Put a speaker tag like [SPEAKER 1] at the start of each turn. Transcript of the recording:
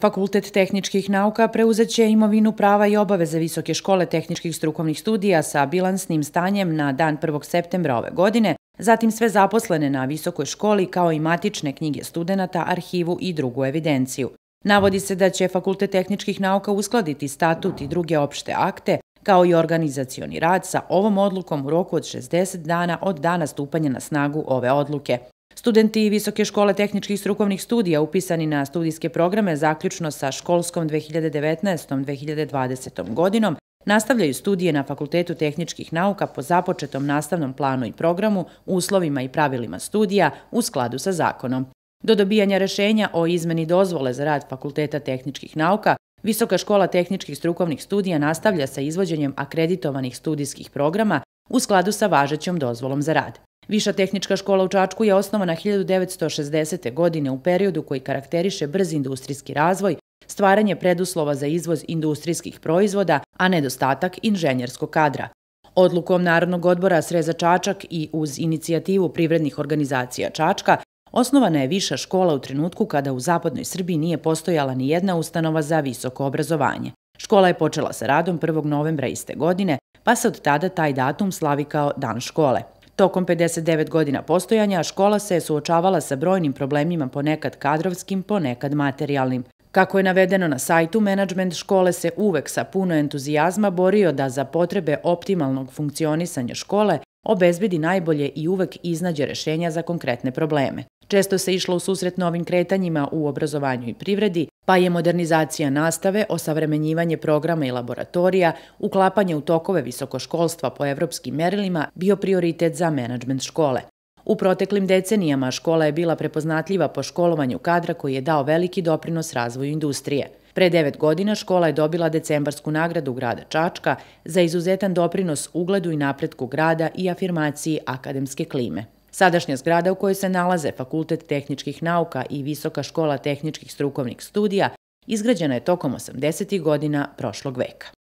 [SPEAKER 1] Fakultet tehničkih nauka preuzet će imovinu prava i obaveze Visoke škole tehničkih strukovnih studija sa bilansnim stanjem na dan 1. septembra ove godine, zatim sve zaposlene na Visokoj školi kao i matične knjige studenta, arhivu i drugu evidenciju. Navodi se da će Fakultet tehničkih nauka uskladiti statut i druge opšte akte, kao i organizacioni rad sa ovom odlukom u roku od 60 dana od dana stupanja na snagu ove odluke. Studenti Visoke škole tehničkih strukovnih studija upisani na studijske programe zaključno sa školskom 2019-2020. godinom nastavljaju studije na Fakultetu tehničkih nauka po započetom nastavnom planu i programu, uslovima i pravilima studija u skladu sa zakonom. Do dobijanja rešenja o izmeni dozvole za rad Fakulteta tehničkih nauka, Visoka škola tehničkih strukovnih studija nastavlja sa izvođenjem akreditovanih studijskih programa u skladu sa važećom dozvolom za rad. Viša tehnička škola u Čačku je osnovana 1960. godine u periodu koji karakteriše brz industrijski razvoj, stvaranje preduslova za izvoz industrijskih proizvoda, a nedostatak inženjerskog kadra. Odlukom Narodnog odbora Sreza Čačak i uz inicijativu privrednih organizacija Čačka, osnovana je viša škola u trenutku kada u zapadnoj Srbiji nije postojala ni jedna ustanova za visoko obrazovanje. Škola je počela sa radom 1. novembra iste godine, pa se od tada taj datum slavi kao Dan škole. Tokom 59 godina postojanja škola se je suočavala sa brojnim problemima ponekad kadrovskim, ponekad materijalnim. Kako je navedeno na sajtu, menadžment škole se uvek sa puno entuzijazma borio da za potrebe optimalnog funkcionisanja škole obezbedi najbolje i uvek iznađe rešenja za konkretne probleme često se išlo u susret novim kretanjima u obrazovanju i privredi, pa je modernizacija nastave, osavremenjivanje programa i laboratorija, uklapanje u tokove visokoškolstva po evropskim merilima bio prioritet za menadžment škole. U proteklim decenijama škola je bila prepoznatljiva po školovanju kadra koji je dao veliki doprinos razvoju industrije. Pre devet godina škola je dobila decembarsku nagradu grada Čačka za izuzetan doprinos ugledu i napretku grada i afirmaciji akademske klime. Sadašnja zgrada u kojoj se nalaze Fakultet tehničkih nauka i Visoka škola tehničkih strukovnih studija izgrađena je tokom 80. godina prošlog veka.